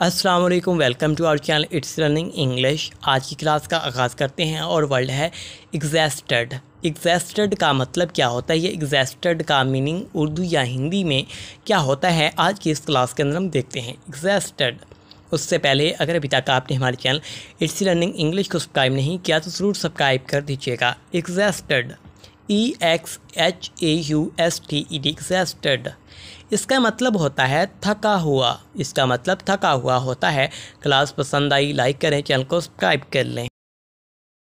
अस्सलाम वालेकुम welcome to our channel it's running English आज की क्लास का आगाज़ करते हैं और वर्ड है एग्जैस्टेड एग्जैस्टेड का मतलब क्या होता है ये एग्जैस्टेड का मीनिंग उर्दू या हिंदी में क्या होता है आज की इस क्लास के अंदर हम देखते हैं एग्जैस्टेड उससे पहले अगर अभी तक आपने हमारे चैनल इट्स रनिंग इंग्लिश को सब्सक्राइब नहीं किया तो ज़रूर सब्सक्राइब कर दीजिएगा exhausted E X H A U S T E exhausted इसका मतलब होता है थका हुआ इसका मतलब थका हुआ होता है क्लास पसंद आई लाइक करें चैनल को सब्सक्राइब कर लें